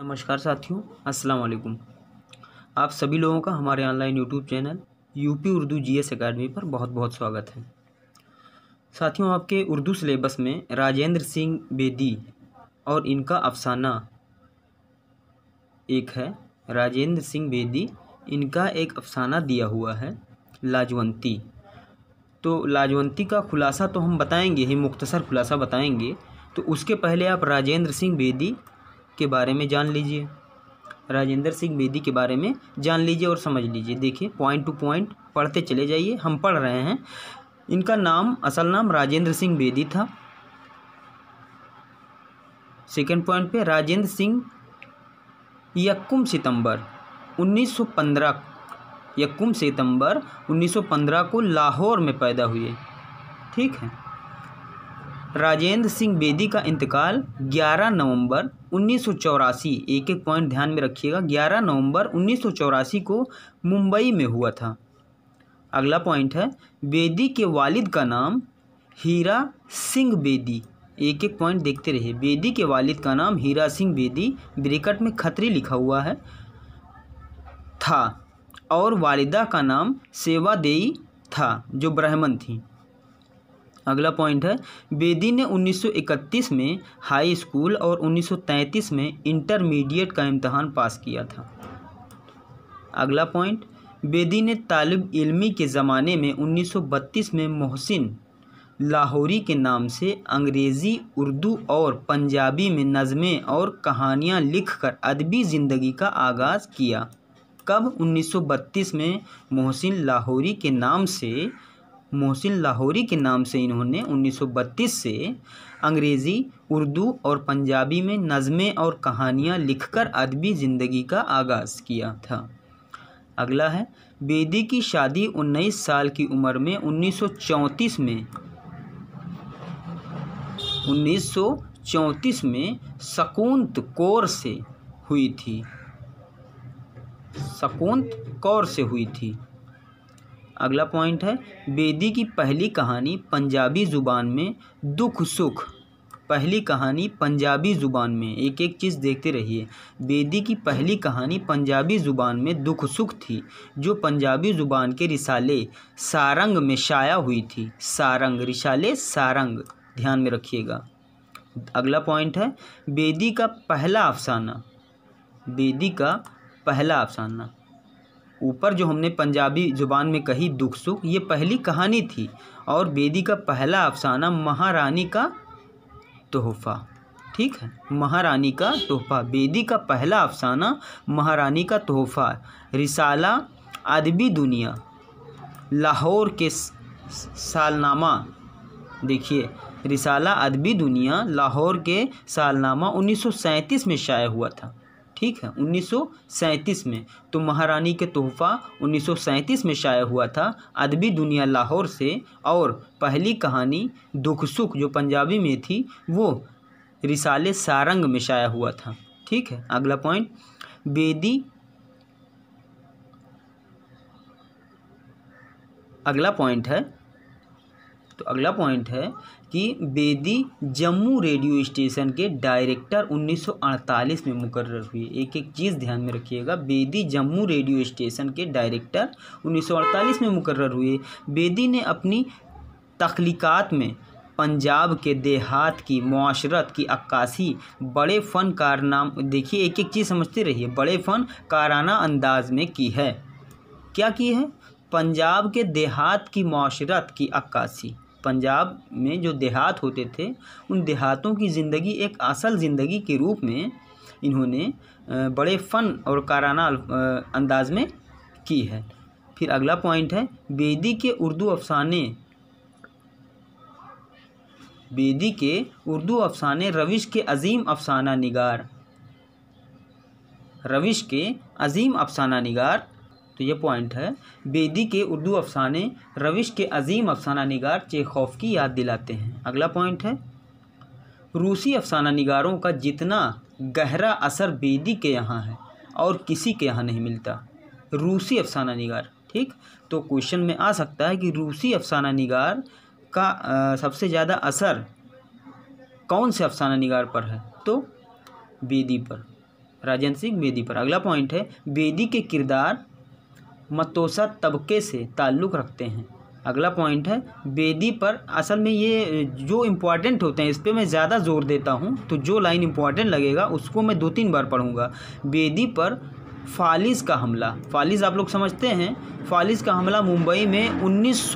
नमस्कार साथियों अस्सलाम वालेकुम आप सभी लोगों का हमारे online YouTube channel UP Urdu GS academy पर बहुत बहुत स्वागत है साथियों आपके उर्दू सिलेबस में राजेंद्र सिंह बेदी और इनका अफसाना एक है राजेंद्र सिंह बेदी इनका एक अफसाना दिया हुआ है लाजवंती तो लाजवंती का खुलासा तो हम बताएंगे ही मुख्तसर खुलासा बताएंगे तो उसके पहले आप राजेंद्र सिंह बेदी के बारे में जान लीजिए राजेंद्र सिंह बेदी के बारे में जान लीजिए और समझ लीजिए देखिए पॉइंट टू पॉइंट पढ़ते चले जाइए हम पढ़ रहे हैं इनका नाम असल नाम राजेंद्र सिंह बेदी था सेकेंड पॉइंट पे राजेंद्र सिंह यक्कुम सितंबर 1915 यक्कुम सितंबर 1915 को लाहौर में पैदा हुए ठीक है राजेंद्र सिंह बेदी का इंतकाल 11 नवंबर उन्नीस सौ चौरासी एक एक पॉइंट ध्यान में रखिएगा 11 नवंबर उन्नीस सौ चौरासी को मुंबई में हुआ था अगला पॉइंट है बेदी के वालिद का नाम हीरा सिंह बेदी एक एक पॉइंट देखते रहिए बेदी के वालिद का नाम हीरा सिंह बेदी ब्रिकट में खतरी लिखा हुआ है था और वालिदा का नाम सेवा देई था जो ब्राह्मण थी अगला पॉइंट है बेदी ने 1931 में हाई स्कूल और 1933 में इंटरमीडिएट का इम्तहान पास किया था अगला पॉइंट बेदी ने तालब इलमी के ज़माने में 1932 में मोहसिन लाहौरी के नाम से अंग्रेज़ी उर्दू और पंजाबी में नज़में और कहानियाँ लिखकर अदबी ज़िंदगी का आगाज़ किया कब 1932 में मोहसिन लाहौरी के नाम से मोहसिन लाहौरी के नाम से इन्होंने 1932 से अंग्रेज़ी उर्दू और पंजाबी में नज़में और कहानियाँ लिखकर अदबी ज़िंदगी का आगाज़ किया था अगला है बेदी की शादी 19 साल की उम्र में 1934 में 1934 में शकुंत कौर से हुई थी शकुंत कौर से हुई थी अगला पॉइंट है बेदी की पहली कहानी पंजाबी ज़ुबान में दुख सुख पहली कहानी पंजाबी ज़ुबान में एक एक चीज़ देखते रहिए बेदी की पहली कहानी पंजाबी ज़ुबान में दुख सुख थी जो पंजाबी ज़ुबान के रिसाले सारंग में शाया हुई थी सारंग रिसाले सारंग ध्यान में रखिएगा अगला पॉइंट है बेदी का पहला अफसाना बेदी का पहला अफसाना ऊपर जो हमने पंजाबी ज़ुबान में कही दुख सुख ये पहली कहानी थी और बेदी का पहला अफसाना महारानी का तोहफा ठीक है महारानी का तोहफा बेदी का पहला अफसाना महारानी का तोहफा रिसाला अदबी दुनिया लाहौर के सालनामा देखिए रिसाला अदबी दुनिया लाहौर के सालनामा 1937 में शाया हुआ था ठीक है 1937 में तो महारानी के तोहफा 1937 में शाया हुआ था अदबी दुनिया लाहौर से और पहली कहानी दुख सुख जो पंजाबी में थी वो रिसाले सारंग में शाया हुआ था ठीक है अगला पॉइंट बेदी अगला पॉइंट है तो अगला पॉइंट है कि बेदी जम्मू रेडियो स्टेशन के डायरेक्टर 1948 में मुकर हुए एक एक चीज़ ध्यान में रखिएगा बेदी जम्मू रेडियो स्टेशन के डायरेक्टर 1948 में मुकर हुए बेदी ने अपनी तख्लीकत में पंजाब के देहात की माशरत की अक्कासी बड़े फ़न कारनाम देखिए एक एक चीज़ समझते रहिए बड़े फ़न काराना अंदाज में की है क्या की है पंजाब के देहात की माशरत की अक्कासी पंजाब में जो देहात होते थे उन देहातों की ज़िंदगी एक असल ज़िंदगी के रूप में इन्होंने बड़े फ़न और काराना अंदाज में की है फिर अगला पॉइंट है बेदी के उर्दू अफसाने बेदी के उर्दू अफसाने रविश के अजीम अफसाना निगार रविश के अजीम अफसाना निगार तो ये पॉइंट है बेदी के उर्दू अफसाने रविश के अजीम अफसाना निगार चेखौफ की याद दिलाते हैं अगला पॉइंट है रूसी अफसाना निगारों का जितना गहरा असर बेदी के यहाँ है और किसी के यहाँ नहीं मिलता रूसी अफसाना निगार ठीक तो क्वेश्चन में आ सकता है कि रूसी अफसाना निगार का आ, सबसे ज़्यादा असर कौन से अफसाना निगार पर है तो बेदी पर राजेंद्र सिंह बेदी पर अगला पॉइंट है बेदी के किरदार मतोसा तबके से ताल्लुक़ रखते हैं अगला पॉइंट है बेदी पर असल में ये जो इम्पॉर्टेंट होते हैं इस पर मैं ज़्यादा जोर देता हूँ तो जो लाइन इम्पॉर्टेंट लगेगा उसको मैं दो तीन बार पढ़ूँगा बेदी पर फालिस का हमला फालिस आप लोग समझते हैं फालिस का हमला मुंबई में उन्नीस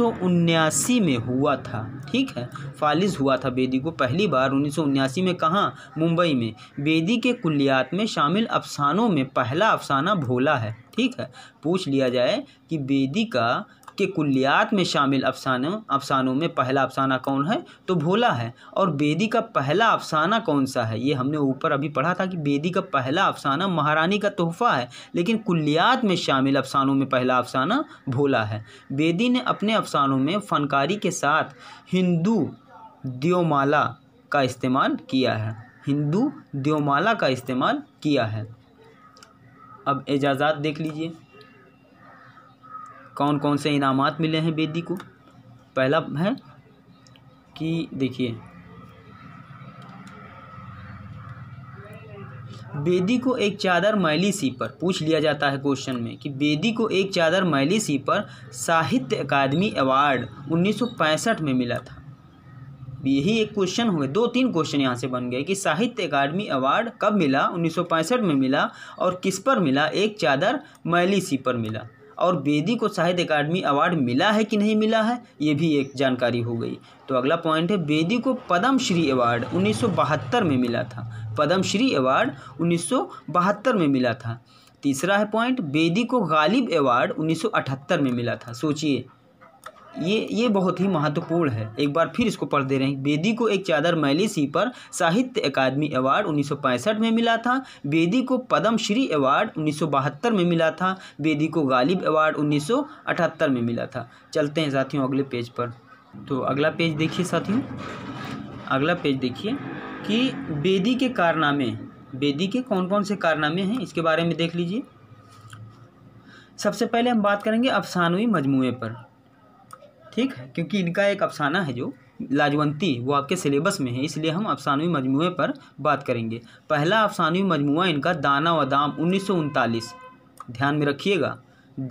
में हुआ था ठीक है फालिज हुआ था बेदी को पहली बार उन्नीस में कहाँ मुंबई में बेदी के कुल्लियात में शामिल अफसानों में पहला अफसाना भोला है ठीक है पूछ लिया जाए कि बेदी का के कुल्लियात में शामिल अफसानों अफसानों में पहला अफसाना कौन है तो भोला है और बेदी का पहला अफसाना कौन सा है ये हमने ऊपर अभी पढ़ा था कि बेदी का पहला अफसाना महारानी का तोहफा है लेकिन कुल्लियात में शामिल अफसानों में पहला अफसाना भोला है बेदी ने अपने अफसानों में फनकारी के साथ हिंदू देवमाला का इस्तेमाल किया है हिंदू देवमाला का इस्तेमाल किया है अब एजाज़ात देख लीजिए कौन कौन से इनाम मिले हैं बेदी को पहला है कि देखिए बेदी को एक चादर मैली सी पर पूछ लिया जाता है क्वेश्चन में कि बेदी को एक चादर मैली सी पर साहित्य अकादमी अवार्ड 1965 में मिला था यही एक क्वेश्चन हुए दो तीन क्वेश्चन यहाँ से बन गए कि साहित्य अकादमी अवार्ड कब मिला 1965 में मिला और किस पर मिला एक चादर मैली सी पर मिला और बेदी को साहित्य अकादमी अवार्ड मिला है कि नहीं मिला है ये भी एक जानकारी हो गई तो अगला पॉइंट है बेदी को पद्मश्री अवार्ड उन्नीस में मिला था पद्मश्री अवार्ड उन्नीस में मिला था तीसरा है पॉइंट बेदी को गालिब अवार्ड 1978 में मिला था सोचिए ये ये बहुत ही महत्वपूर्ण है एक बार फिर इसको पढ़ दे रहे हैं बेदी को एक चादर मैली सी पर साहित्य अकादमी अवार्ड 1965 में मिला था बेदी को पद्मश्री अवार्ड 1972 में मिला था बेदी को गालिब अवार्ड 1978 में मिला था चलते हैं साथियों अगले पेज पर तो अगला पेज देखिए साथियों अगला पेज देखिए कि बेदी के कारनामे बेदी के कौन कौन से कारनामे हैं इसके बारे में देख लीजिए सबसे पहले हम बात करेंगे अफसानवी मजमू पर ठीक है क्योंकि इनका एक अफसाना है जो लाजवंती वो आपके सिलेबस में है इसलिए हम अफसानवी मजमू पर बात करेंगे पहला अफसानवी मजमू इनका दाना व दाम उन्नीस ध्यान में रखिएगा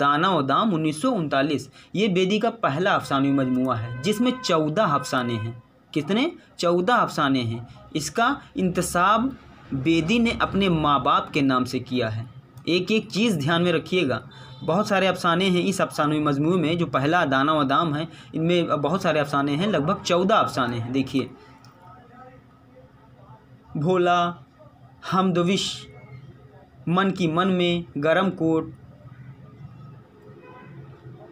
दाना व दाम उन्नीस ये बेदी का पहला अफसानवी मजमू है जिसमें चौदह अफसाने हैं कितने चौदह अफसाने हैं इसका इंतसाब बेदी ने अपने माँ बाप के नाम से किया है एक एक चीज़ ध्यान में रखिएगा बहुत सारे अफसाने हैं इस अफसानवी मजमू में जो पहला दाना व दाम है इनमें बहुत सारे अफसाने हैं लगभग चौदह अफसाने हैं देखिए भोला हमदविश मन की मन में गरम कोट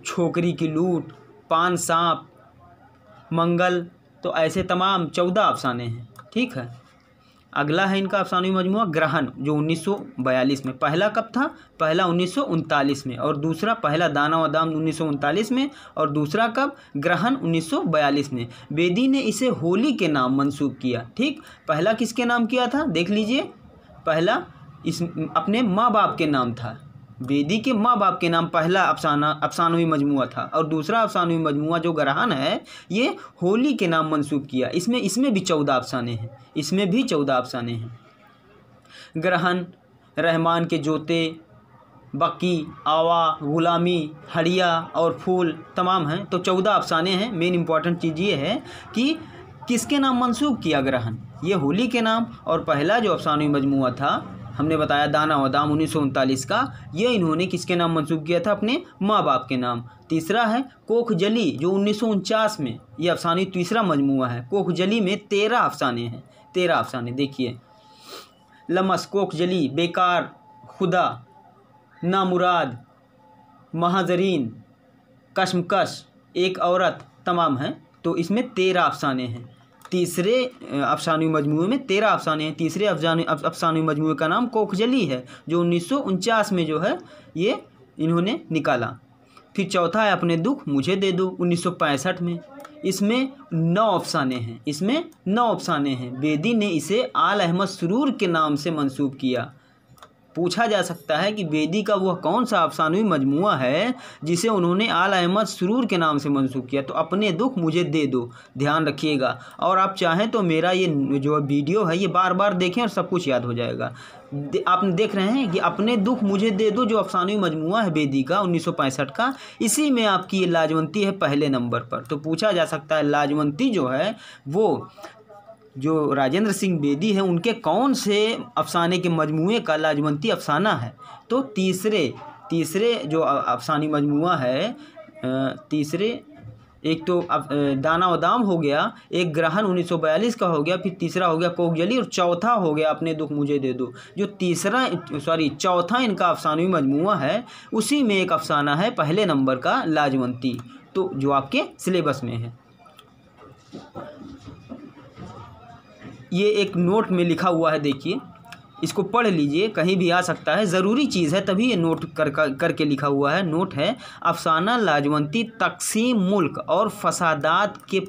छोकरी की लूट पान सांप मंगल तो ऐसे तमाम चौदह अफसाने हैं ठीक है अगला है इनका अफसानवी मजमू ग्रहण जो 1942 में पहला कब था पहला उन्नीस में और दूसरा पहला दाना व दाम उन्नीस में और दूसरा कब ग्रहण 1942 में बेदी ने इसे होली के नाम मंसूब किया ठीक पहला किसके नाम किया था देख लीजिए पहला इस अपने माँ बाप के नाम था बेदी के माँ बाप के नाम पहला अफसाना अफसानवी मजमू था और दूसरा अफसानवी मजमू जो ग्रहण है ये होली के नाम मंसूब किया इसमें इसमें भी चौदह अफसाने हैं इसमें भी चौदह अफसाने हैं ग्रहण रहमान के जोते बक्की आवा गुलामी हड़िया और फूल तमाम हैं तो चौदह अफसाने हैं मेन इम्पॉर्टेंट चीज़ ये है कि किसके नाम मंसूब किया ग्रहण ये होली के नाम और पहला जो अफसानवी मजमू था हमने बताया दाना और दाम उन्नीस का ये इन्होंने किसके नाम मंसूब किया था अपने माँ बाप के नाम तीसरा है कोख जली जो उन्नीस में ये अफसाने तीसरा मजमू है कोख जली में तेरह अफसाने हैं तेरह अफसाने देखिए लमस कोख जली बेकार खुदा नामुराद महाजरीन कश्मकश एक औरत तमाम हैं तो इसमें तेरह अफसाने हैं तीसरे अफसानवी मजमू में तेरह अफसाने हैं तीसरे अफसानी अफसानवी मजमू का नाम कोखजली है जो उन्नीस में जो है ये इन्होंने निकाला फिर चौथा है अपने दुख मुझे दे दो 1965 में इसमें नौ अफसाने हैं इसमें नौ अफसाने हैं बेदी ने इसे आल अहमद सुरूर के नाम से मंसूब किया पूछा जा सकता है कि बेदी का वह कौन सा अफसानवी मजमू है जिसे उन्होंने आल अहमद सुरूर के नाम से मंसूख किया तो अपने दुख मुझे दे दो ध्यान रखिएगा और आप चाहें तो मेरा ये जो वीडियो है ये बार बार देखें और सब कुछ याद हो जाएगा दे, आप देख रहे हैं कि अपने दुख मुझे दे दो जो अफसानवी मजमू है बेदी का उन्नीस का इसी में आपकी ये लाजवंती है पहले नंबर पर तो पूछा जा सकता है लाजवंती जो है वो जो राजेंद्र सिंह बेदी हैं उनके कौन से अफसाने के मजमू का लाजवंती अफसाना है तो तीसरे तीसरे जो अफसानी मजमू है तीसरे एक तो अब दाना उदाम हो गया एक ग्रहण 1942 का हो गया फिर तीसरा हो गया कोकजली और चौथा हो गया अपने दुख मुझे दे दो जो तीसरा सॉरी चौथा इनका अफसानवी मजमू है उसी में एक अफसाना है पहले नंबर का लाजवंती तो जो आपके सिलेबस में है ये एक नोट में लिखा हुआ है देखिए इसको पढ़ लीजिए कहीं भी आ सकता है ज़रूरी चीज़ है तभी ये नोट कर करके लिखा हुआ है नोट है अफसाना लाजवंती तकसीम मुल्क और फसादात के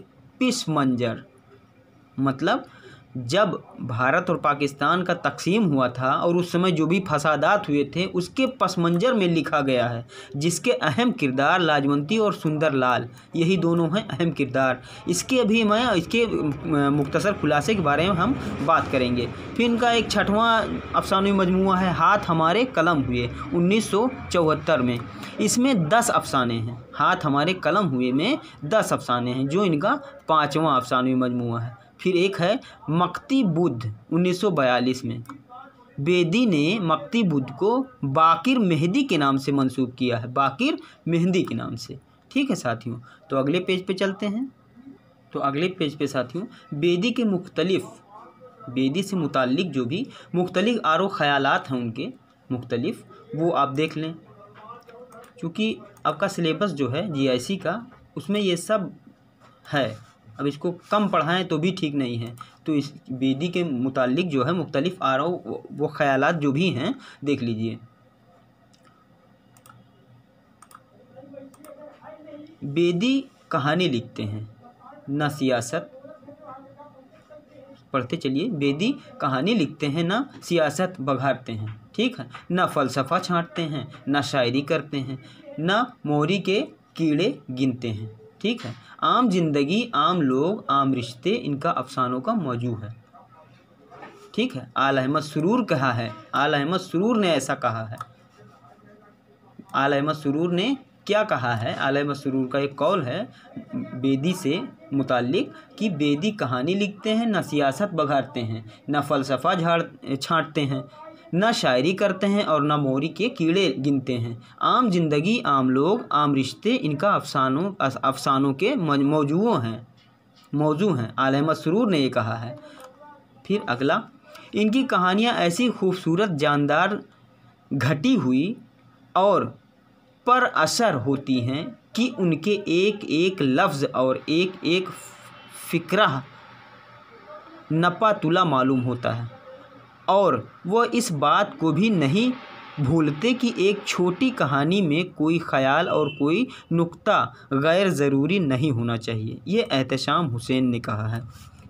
पिस मंजर मतलब जब भारत और पाकिस्तान का तकसीम हुआ था और उस समय जो भी फसादात हुए थे उसके पसमंजर में लिखा गया है जिसके अहम किरदार लाजवंती और सुंदर लाल यही दोनों हैं अहम किरदार इसके अभी मैं इसके मुख्तसर खुलासे के बारे में हम बात करेंगे फिर इनका एक छठवां अफसानवी मजमू है हाथ हमारे कलम हुए उन्नीस में इसमें दस अफसाने हैं हाथ हमारे कलम हुए में दस अफसाने हैं जो इनका पाँचवा अफसानवी मजमू है फिर एक है मक्ती बुद्ध 1942 में बेदी ने मकती बुद्ध को बाकिर मेहदी के नाम से मंसूब किया है बाकिर मेहंदी के नाम से ठीक है साथियों तो अगले पेज पे चलते हैं तो अगले पेज पे साथियों बेदी के मुख्तलिफ बेदी से मुतल जो भी मुख्तलि आरो ख्याल हैं उनके मुख्तलिफ वो आप देख लें क्योंकि आपका सिलेबस जो है जी का उसमें ये सब है अब इसको कम पढ़ाएं तो भी ठीक नहीं है तो इस बेदी के मुतालिक जो है मुख्तलिफ आरा वो ख़्याल जो भी हैं देख लीजिए बेदी कहानी लिखते हैं ना सियासत पढ़ते चलिए बेदी कहानी लिखते हैं ना सियासत बघारते हैं ठीक है ना फ़लसफ़ा छाँटते हैं ना शायरी करते हैं ना मोरी के कीड़े गिनते हैं ठीक है आम जिंदगी आम लोग आम रिश्ते इनका अफसानों का मौजू है ठीक है आल अहमद सुरूर कहा है आल अहमद सुरूर ने ऐसा कहा है आल अहमद सुरूर ने क्या कहा है आल अहमद सुरूर का एक कौल है बेदी से मुतालिक कि बेदी कहानी लिखते हैं ना सियासत बघाड़ते हैं ना फ़लसफ़ा झाड़ छाँटते हैं न शायरी करते हैं और न मोरी के कीड़े गिनते हैं आम जिंदगी आम लोग आम रिश्ते इनका अफसानों अफसानों के मौजूदों हैं मौजू हैं अहमद सरूर ने ये कहा है फिर अगला इनकी कहानियाँ ऐसी खूबसूरत जानदार घटी हुई और पर असर होती हैं कि उनके एक एक लफ्ज़ और एक एक फ़िक्रा नपातुला मालूम होता है और वह इस बात को भी नहीं भूलते कि एक छोटी कहानी में कोई ख़याल और कोई नुक्ता गैर ज़रूरी नहीं होना चाहिए ये एहतशाम हुसैन ने कहा है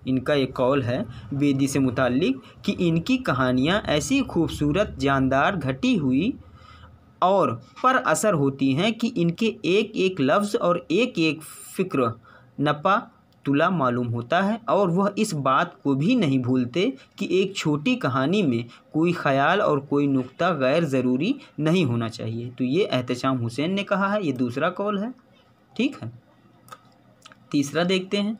इनका एक कौल है बेदी से मुतलक कि इनकी कहानियाँ ऐसी खूबसूरत जानदार घटी हुई और पर असर होती हैं कि इनके एक एक लफ्ज़ और एक एक फ़िक्र नपा तुला मालूम होता है और वह इस बात को भी नहीं भूलते कि एक छोटी कहानी में कोई ख़याल और कोई नुक्ता गैर ज़रूरी नहीं होना चाहिए तो ये एहतशाम हुसैन ने कहा है ये दूसरा कौल है ठीक है तीसरा देखते हैं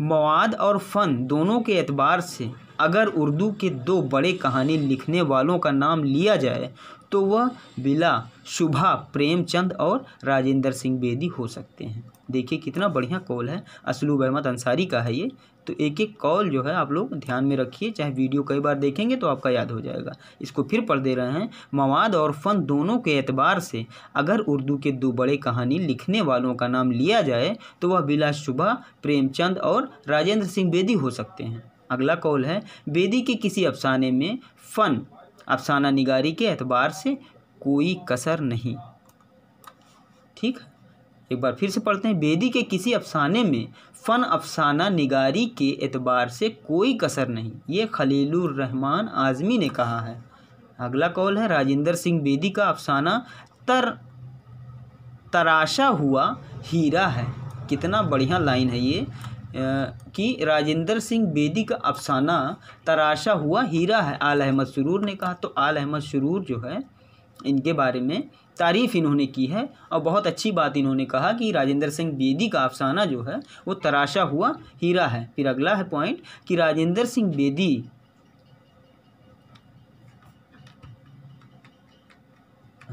मवाद और फ़न दोनों के एतबार से अगर उर्दू के दो बड़े कहानी लिखने वालों का नाम लिया जाए तो वह बिला शुभा प्रेमचंद और राजेंद्र सिंह बेदी हो सकते हैं देखिए कितना बढ़िया कॉल है असलूब अहमद अंसारी का है ये तो एक एक कॉल जो है आप लोग ध्यान में रखिए चाहे वीडियो कई बार देखेंगे तो आपका याद हो जाएगा इसको फिर पढ़ दे रहे हैं मवाद और फ़न दोनों के एतबार से अगर उर्दू के दो बड़े कहानी लिखने वालों का नाम लिया जाए तो वह बिला शुभा प्रेमचंद और राजेंद्र सिंह बेदी हो सकते हैं अगला कॉल है बेदी के किसी अफसाने में फ़न अफसाना निगारी के एतबार से कोई कसर नहीं ठीक एक बार फिर से पढ़ते हैं बेदी के किसी अफसाने में फ़न अफसाना निगारी के एतबार से कोई कसर नहीं ये खलीलुररहमान आज़मी ने कहा है अगला कॉल है राजेंद्र सिंह बेदी का अफसाना तर तराशा हुआ हीरा है कितना बढ़िया लाइन है ये कि राजेंद्र सिंह बेदी का अफसाना तराशा हुआ हीरा है आल अहमद सुरूर ने कहा तो आल अहमद सुरूर जो है इनके बारे में तारीफ़ इन्होंने की है और बहुत अच्छी बात इन्होंने कहा कि राजेंद्र सिंह बेदी का अफसाना जो है वो तराशा हुआ हीरा है फिर अगला है पॉइंट कि राजेंद्र सिंह बेदी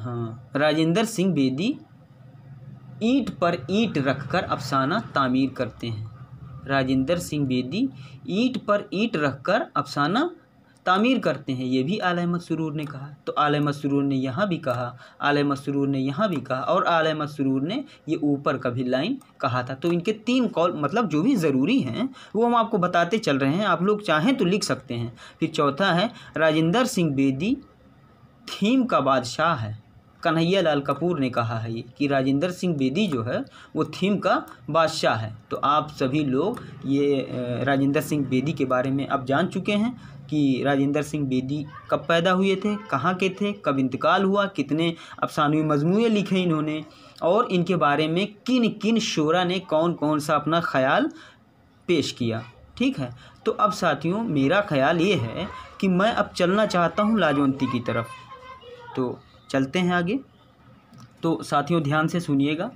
हाँ राजेंद्र सिंह बेदी ईंट पर ईंट रखकर अफसाना तामीर करते हैं राजेंद्र सिंह बेदी ईंट पर ईंट रखकर अफसाना तामीर करते हैं ये भी आल अहमद सुरूर ने कहा तो आल अहमद सुरूर ने यहाँ भी कहा आल अहमद सुरूर ने यहाँ भी कहा और आल अहमद सुरूर ने ये ऊपर का भी लाइन कहा था तो इनके तीन कॉल मतलब जो भी ज़रूरी हैं वो हम आपको बताते चल रहे हैं आप लोग चाहें तो लिख सकते हैं फिर चौथा है राजेंद्र सिंह बेदी थीम का बादशाह है कन्हैया लाल कपूर ने कहा है कि राजेंद्र सिंह बेदी जो है वो थीम का बादशाह है तो आप सभी लोग ये राजेंद्र सिंह बेदी के बारे में अब जान चुके हैं कि राजेंद्र सिंह बेदी कब पैदा हुए थे कहाँ के थे कब इंतकाल हुआ कितने अफसानवी मजमू लिखे इन्होंने और इनके बारे में किन किन शोरा ने कौन कौन सा अपना ख्याल पेश किया ठीक है तो अब साथियों मेरा ख्याल ये है कि मैं अब चलना चाहता हूँ लाजवंती की तरफ तो चलते हैं आगे तो साथियों ध्यान से सुनिएगा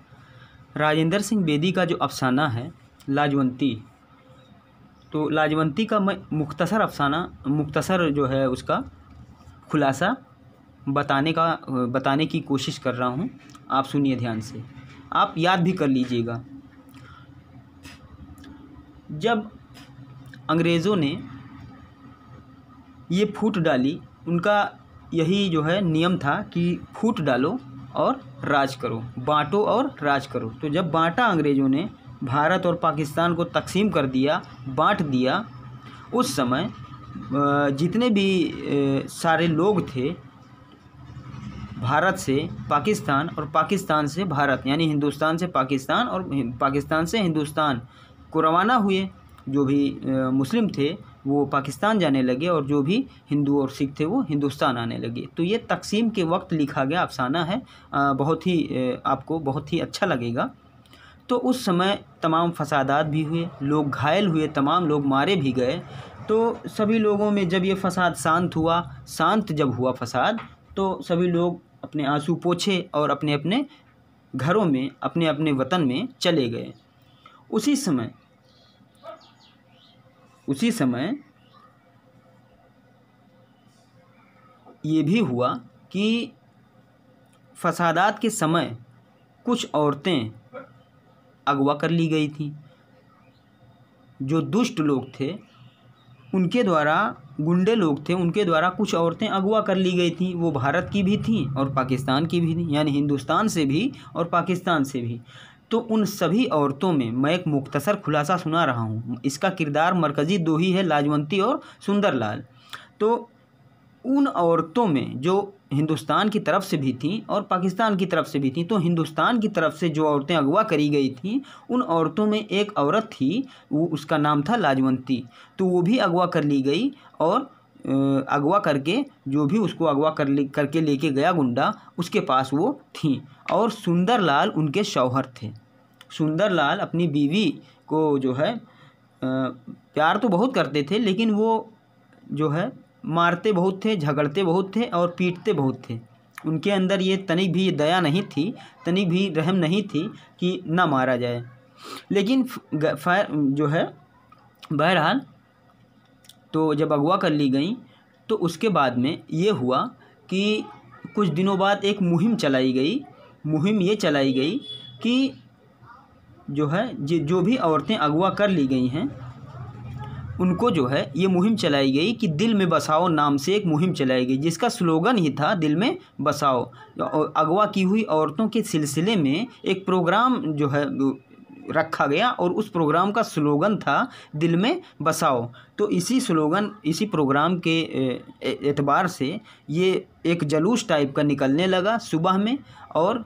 राजेंद्र सिंह बेदी का जो अफसाना है लाजवंती तो लाजवंती का मैं मुख्तसर अफसाना मुख्तसर जो है उसका खुलासा बताने का बताने की कोशिश कर रहा हूँ आप सुनिए ध्यान से आप याद भी कर लीजिएगा जब अंग्रेज़ों ने ये फूट डाली उनका यही जो है नियम था कि फूट डालो और राज करो बांटो और राज करो तो जब बांटा अंग्रेज़ों ने भारत और पाकिस्तान को तकसीम कर दिया बांट दिया उस समय जितने भी सारे लोग थे भारत से पाकिस्तान और पाकिस्तान से भारत यानी हिंदुस्तान से पाकिस्तान और पाकिस्तान से हिंदुस्तान को रवाना हुए जो भी मुस्लिम थे वो पाकिस्तान जाने लगे और जो भी हिंदू और सिख थे वो हिंदुस्तान आने लगे तो ये तकसीम के वक्त लिखा गया अफसाना है आ, बहुत ही आपको बहुत ही अच्छा लगेगा तो उस समय तमाम फसादात भी हुए लोग घायल हुए तमाम लोग मारे भी गए तो सभी लोगों में जब ये फसाद शांत हुआ शांत जब हुआ फसाद तो सभी लोग अपने आंसू पोछे और अपने अपने घरों में अपने अपने वतन में चले गए उसी समय उसी समय ये भी हुआ कि फसादात के समय कुछ औरतें अगवा कर ली गई थी जो दुष्ट लोग थे उनके द्वारा गुंडे लोग थे उनके द्वारा कुछ औरतें अगवा कर ली गई थी वो भारत की भी थीं और पाकिस्तान की भी थी यानी हिंदुस्तान से भी और पाकिस्तान से भी तो उन सभी औरतों में मैं एक मुख्तसर खुलासा सुना रहा हूँ इसका किरदार मरकज़ी दो ही है लाजवंती और सुंदरलाल तो उन औरतों में जो हिंदुस्तान की तरफ से भी थीं और पाकिस्तान की तरफ से भी थीं तो हिंदुस्तान की तरफ से जो औरतें अगवा करी गई थीं उन औरतों में एक औरत थी वो उसका नाम था लाजवंती तो वो भी अगवा कर ली गई और अगवा करके जो भी उसको अगवा कर ले करके लेके गया गुंडा उसके पास वो थी और सुंदरलाल उनके शौहर थे सुंदरलाल अपनी बीवी को जो है प्यार तो बहुत करते थे लेकिन वो जो है मारते बहुत थे झगड़ते बहुत थे और पीटते बहुत थे उनके अंदर ये तनिक भी दया नहीं थी तनिक भी रहम नहीं थी कि ना मारा जाए लेकिन फैर जो है बहरहाल तो जब अगवा कर ली गई तो उसके बाद में ये हुआ कि कुछ दिनों बाद एक मुहिम चलाई गई मुहिम ये चलाई गई कि जो है जो भी औरतें अगवा कर ली गई हैं उनको जो है ये मुहिम चलाई गई कि दिल में बसाओ नाम से एक मुहिम चलाई गई जिसका स्लोगन ही था दिल में बसाओ अगवा की हुई औरतों के सिलसिले में एक प्रोग्राम जो है रखा गया और उस प्रोग्राम का स्लोगन था दिल में बसाओ तो इसी स्लोगन इसी प्रोग्राम के एतबार से ये एक जलूस टाइप का निकलने लगा सुबह में और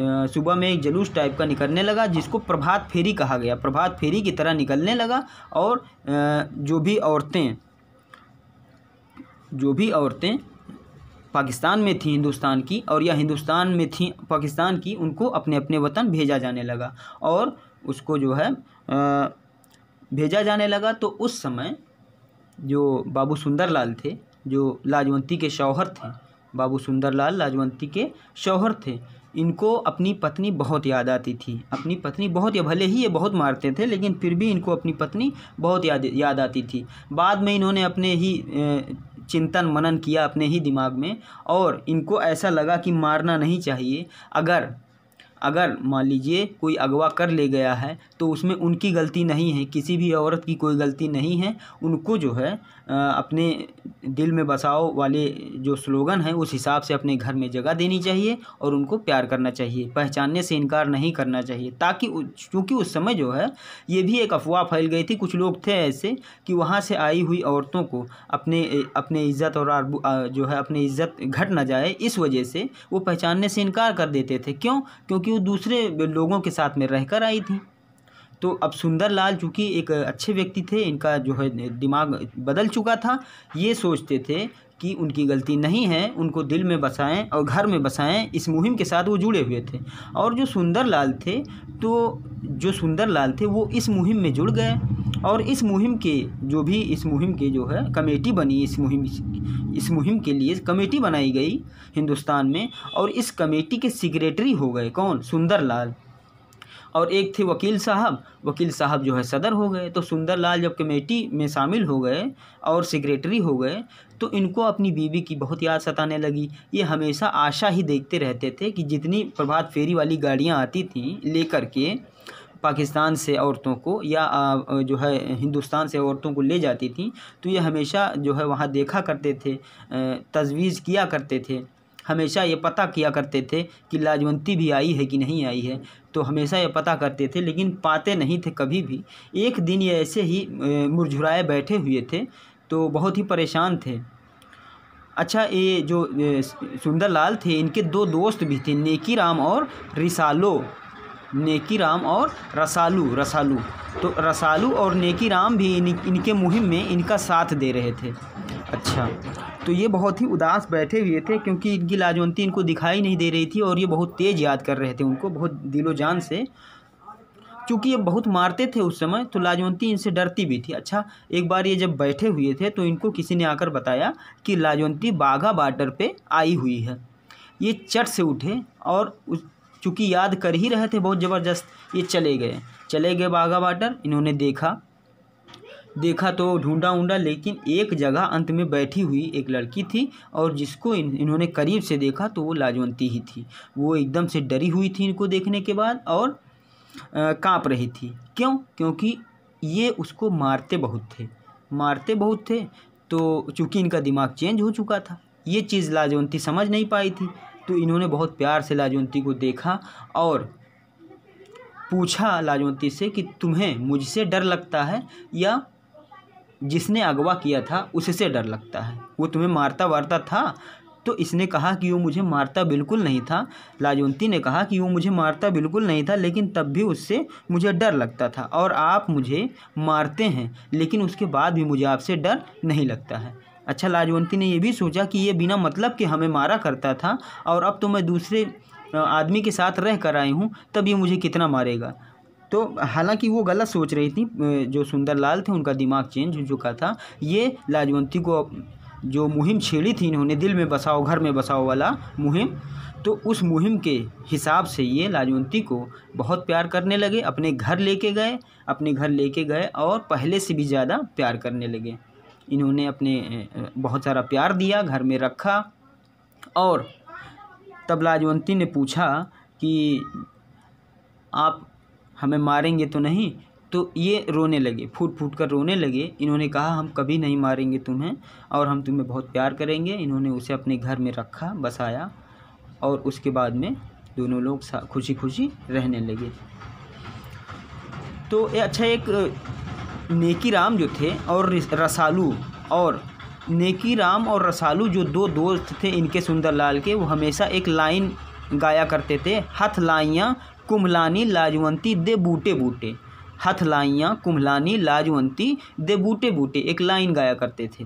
सुबह में एक जलूस टाइप का निकलने लगा जिसको प्रभात फेरी कहा गया प्रभात फेरी की तरह निकलने लगा और जो भी औरतें जो भी औरतें पाकिस्तान में थी हिंदुस्तान की और या हिंदुस्तान में थी पाकिस्तान की उनको अपने अपने वतन भेजा जाने लगा और उसको जो है भेजा जाने लगा तो उस समय जो बाबू सुंदरलाल थे जो लाजवंती के शौहर थे बाबू सुंदरलाल लाजवंती के शौहर थे इनको अपनी पत्नी बहुत याद आती थी अपनी पत्नी बहुत या भले ही ये बहुत मारते थे लेकिन फिर भी इनको अपनी पत्नी बहुत याद याद आती थी बाद में इन्होंने अपने ही चिंतन मनन किया अपने ही दिमाग में और इनको ऐसा लगा कि मारना नहीं चाहिए अगर अगर मान लीजिए कोई अगवा कर ले गया है तो उसमें उनकी गलती नहीं है किसी भी औरत की कोई गलती नहीं है उनको जो है अपने दिल में बसाओ वाले जो स्लोगन है उस हिसाब से अपने घर में जगह देनी चाहिए और उनको प्यार करना चाहिए पहचानने से इनकार नहीं करना चाहिए ताकि क्योंकि उस समय जो है ये भी एक अफवाह फैल गई थी कुछ लोग थे ऐसे कि वहाँ से आई हुई औरतों को अपने अपने इज़्ज़त और जो है अपनी इज़्ज़त घट ना जाए इस वजह से वो पहचानने से इनकार कर देते थे क्यों क्योंकि वो दूसरे लोगों के साथ में रहकर आई थी तो अब सुंदर लाल चूँकि एक अच्छे व्यक्ति थे इनका जो है दिमाग बदल चुका था ये सोचते थे कि उनकी गलती नहीं है उनको दिल में बसाएं और घर में बसाएं इस मुहिम के साथ वो जुड़े हुए थे और जो सुंदर लाल थे तो जो सुंदर लाल थे वो इस मुहिम में जुड़ गए और इस मुहिम के जो भी इस मुहिम के जो है कमेटी बनी इस मुहिम इस मुहिम के लिए कमेटी बनाई गई हिंदुस्तान में और इस कमेटी के सेक्रेटरी हो गए कौन सुंदर लाल और एक थे वकील साहब वकील साहब जो है सदर हो गए तो सुंदरलाल जब कमेटी में शामिल हो गए और सेक्रेटरी हो गए तो इनको अपनी बीवी की बहुत याद सताने लगी ये हमेशा आशा ही देखते रहते थे कि जितनी प्रभात फेरी वाली गाड़ियाँ आती थी लेकर के पाकिस्तान से औरतों को या जो है हिंदुस्तान से औरतों को ले जाती थी तो ये हमेशा जो है वहाँ देखा करते थे तजवीज़ किया करते थे हमेशा ये पता किया करते थे कि लाजवंती भी आई है कि नहीं आई है तो हमेशा ये पता करते थे लेकिन पाते नहीं थे कभी भी एक दिन ये ऐसे ही मुरझुराए बैठे हुए थे तो बहुत ही परेशान थे अच्छा ये जो सुंदर लाल थे इनके दो दोस्त भी थे नेकी राम और रिसालो नेकी राम और रसालू रसालू तो रसालू और नेकी राम भी इन इनके मुहिम में इनका साथ दे रहे थे अच्छा तो ये बहुत ही उदास बैठे हुए थे क्योंकि इनकी लाजवंती इनको दिखाई नहीं दे रही थी और ये बहुत तेज़ याद कर रहे थे उनको बहुत दिलो जान से चूँकि ये बहुत मारते थे उस समय तो लाजवंती इनसे डरती भी थी अच्छा एक बार ये जब बैठे हुए थे तो इनको किसी ने आकर बताया कि लाजवंती बाघा बाटर पर आई हुई है ये चट से उठे और उस चूँकि याद कर ही रहे थे बहुत ज़बरदस्त ये चले गए चले गए बाघा वाटर इन्होंने देखा देखा तो ढूंढा ऊँडा लेकिन एक जगह अंत में बैठी हुई एक लड़की थी और जिसको इन, इन्होंने करीब से देखा तो वो लाजवंती ही थी वो एकदम से डरी हुई थी इनको देखने के बाद और काँप रही थी क्यों क्योंकि ये उसको मारते बहुत थे मारते बहुत थे तो चूँकि इनका दिमाग चेंज हो चुका था ये चीज़ लाजवंती समझ नहीं पाई थी तो इन्होंने बहुत प्यार से लाजवंती को देखा और पूछा लाजवंती से कि तुम्हें मुझसे डर लगता है या जिसने अगवा किया था उससे डर लगता है वो तुम्हें मारता वारता था तो इसने कहा कि वो मुझे मारता बिल्कुल नहीं था लाजवंती ने कहा कि वो मुझे मारता बिल्कुल नहीं था लेकिन तब भी उससे मुझे डर लगता था और आप मुझे मारते हैं लेकिन उसके बाद भी मुझे आपसे डर नहीं लगता है अच्छा लाजवंती ने यह भी सोचा कि ये बिना मतलब के हमें मारा करता था और अब तो मैं दूसरे आदमी के साथ रह कर आई हूँ तब ये मुझे कितना मारेगा तो हालांकि वो गलत सोच रही थी जो सुंदर लाल थे उनका दिमाग चेंज हो चुका था ये लाजवंती को जो मुहिम छेड़ी थी इन्होंने दिल में बसाओ घर में बसाओ वाला मुहिम तो उस मुहिम के हिसाब से ये लाजवंती को बहुत प्यार करने लगे अपने घर लेके गए अपने घर लेके गए और पहले से भी ज़्यादा प्यार करने लगे इन्होंने अपने बहुत सारा प्यार दिया घर में रखा और तब लाजवंती ने पूछा कि आप हमें मारेंगे तो नहीं तो ये रोने लगे फूट फूट कर रोने लगे इन्होंने कहा हम कभी नहीं मारेंगे तुम्हें और हम तुम्हें बहुत प्यार करेंगे इन्होंने उसे अपने घर में रखा बसाया और उसके बाद में दोनों लोग खुशी खुशी रहने लगे तो ये अच्छा एक नेकी राम जो थे और रसालू और नेकी राम और रसालू जो दो दोस्त थे इनके सुंदरलाल के वो हमेशा एक लाइन गाया करते थे हथ लाइयाँ कुम्हलानी लाजवंती दे बूटे बूटे हथ लाइयाँ कुम्हलानी लाजवंती दे बूटे बूटे एक लाइन गाया करते थे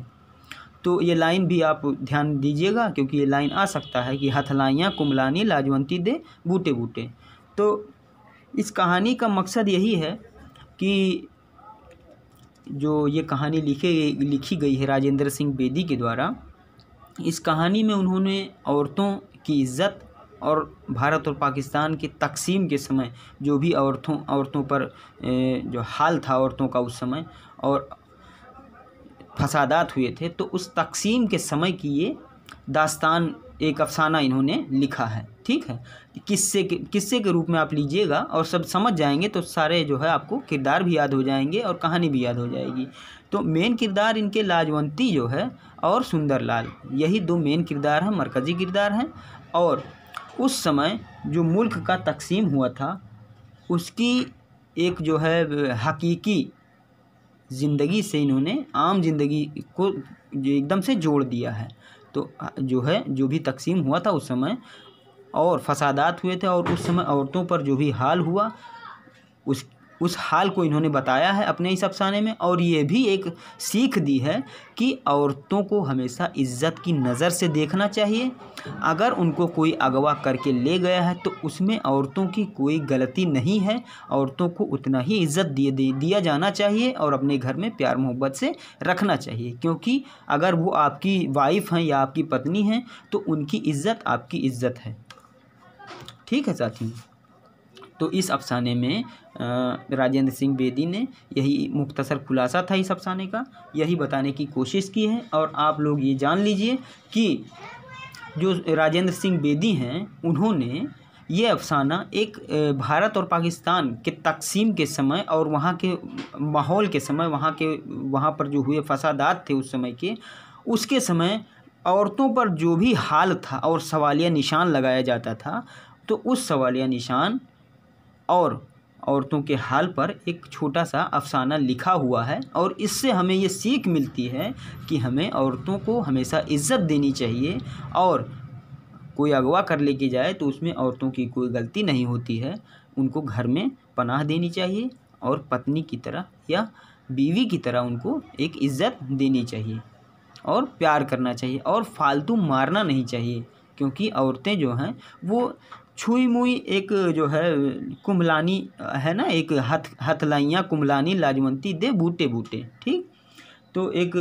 तो ये लाइन भी आप ध्यान दीजिएगा क्योंकि ये लाइन आ सकता है कि हथ लाइयाँ कुम्हलानी लाजवंती दे बूटे बूटे तो इस कहानी का मकसद यही है कि जो ये कहानी लिखे लिखी गई है राजेंद्र सिंह बेदी के द्वारा इस कहानी में उन्होंने औरतों की इज्जत और भारत और पाकिस्तान के तकसीम के समय जो भी औरतों औरतों पर जो हाल था औरतों का उस समय और फसादात हुए थे तो उस तकसीम के समय की ये दास्तान एक अफसाना इन्होंने लिखा है ठीक है किस्से के किस्से के रूप में आप लीजिएगा और सब समझ जाएंगे तो सारे जो है आपको किरदार भी याद हो जाएंगे और कहानी भी याद हो जाएगी तो मेन किरदार इनके लाजवंती जो है और सुंदरलाल यही दो मेन किरदार हैं मरकज़ी किरदार हैं और उस समय जो मुल्क का तकसीम हुआ था उसकी एक जो है हकीकी ज़िंदगी से इन्होंने आम जिंदगी को एकदम से जोड़ दिया है तो जो है जो भी तकसीम हुआ था उस समय और फसादात हुए थे और उस समय औरतों पर जो भी हाल हुआ उस उस हाल को इन्होंने बताया है अपने इस अफसाने में और ये भी एक सीख दी है कि औरतों को हमेशा इज्जत की नज़र से देखना चाहिए अगर उनको कोई अगवा करके ले गया है तो उसमें औरतों की कोई गलती नहीं है औरतों को उतना ही इज्जत दिए दिया जाना चाहिए और अपने घर में प्यार मोहब्बत से रखना चाहिए क्योंकि अगर वो आपकी वाइफ़ हैं या आपकी पत्नी हैं तो उनकी इज्जत आपकी इज्जत है ठीक है साथियों तो इस अफसाने में राजेंद्र सिंह बेदी ने यही मुख्तसर खुलासा था इस अफसाने का यही बताने की कोशिश की है और आप लोग ये जान लीजिए कि जो राजेंद्र सिंह बेदी हैं उन्होंने ये अफसाना एक भारत और पाकिस्तान के तकसीम के समय और वहाँ के माहौल के समय वहाँ के वहाँ पर जो हुए फसादात थे उस समय के उसके समय औरतों पर जो भी हाल था और सवालिया निशान लगाया जाता था तो उस सवालिया निशान और औरतों के हाल पर एक छोटा सा अफ़साना लिखा हुआ है और इससे हमें ये सीख मिलती है कि हमें औरतों को हमेशा इज़्ज़त देनी चाहिए और कोई अगवा कर लेके जाए तो उसमें औरतों की कोई गलती नहीं होती है उनको घर में पनाह देनी चाहिए और पत्नी की तरह या बीवी की तरह उनको एक इज़्ज़त देनी चाहिए और प्यार करना चाहिए और फालतू मारना नहीं चाहिए क्योंकि औरतें जो हैं वो छुई मुई एक जो है कुमलानी है ना एक हथ हथलाइयाँ कुमलानी लाजवंती दे बूटे बूटे ठीक तो एक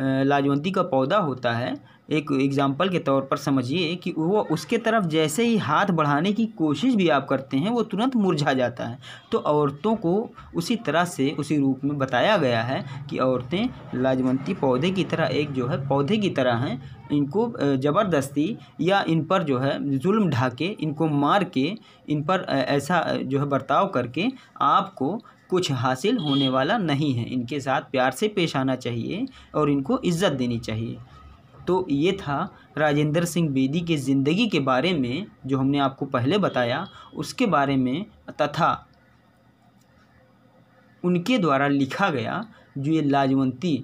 लाजवंती का पौधा होता है एक एग्ज़ाम्पल के तौर पर समझिए कि वो उसके तरफ जैसे ही हाथ बढ़ाने की कोशिश भी आप करते हैं वो तुरंत मुरझा जाता है तो औरतों को उसी तरह से उसी रूप में बताया गया है कि औरतें लाजवंती पौधे की तरह एक जो है पौधे की तरह हैं इनको ज़बरदस्ती या इन पर जो है जुल्म ढाके इनको मार के इन पर ऐसा जो है बर्ताव करके आपको कुछ हासिल होने वाला नहीं है इनके साथ प्यार से पेश आना चाहिए और इनको इज़्ज़त देनी चाहिए तो ये था राजेंद्र सिंह बेदी के ज़िंदगी के बारे में जो हमने आपको पहले बताया उसके बारे में तथा उनके द्वारा लिखा गया जो ये लाजवंती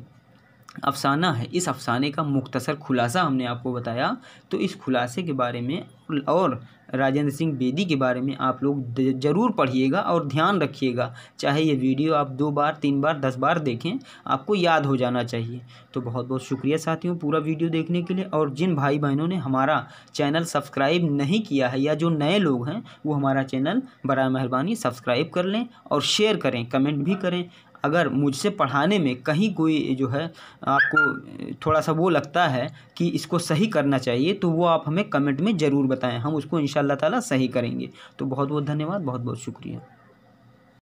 अफसाना है इस अफसाने का मुख्तसर खुलासा हमने आपको बताया तो इस खुलासे के बारे में और राजेंद्र सिंह बेदी के बारे में आप लोग ज़रूर पढ़िएगा और ध्यान रखिएगा चाहे ये वीडियो आप दो बार तीन बार दस बार देखें आपको याद हो जाना चाहिए तो बहुत बहुत शुक्रिया साथियों पूरा वीडियो देखने के लिए और जिन भाई बहनों ने हमारा चैनल सब्सक्राइब नहीं किया है या जो नए लोग हैं वो हमारा चैनल बर मेहरबानी सब्सक्राइब कर लें और शेयर करें कमेंट भी करें अगर मुझसे पढ़ाने में कहीं कोई जो है आपको थोड़ा सा वो लगता है कि इसको सही करना चाहिए तो वो आप हमें कमेंट में ज़रूर बताएं हम उसको इन ताला सही करेंगे तो बहुत बहुत धन्यवाद बहुत बहुत शुक्रिया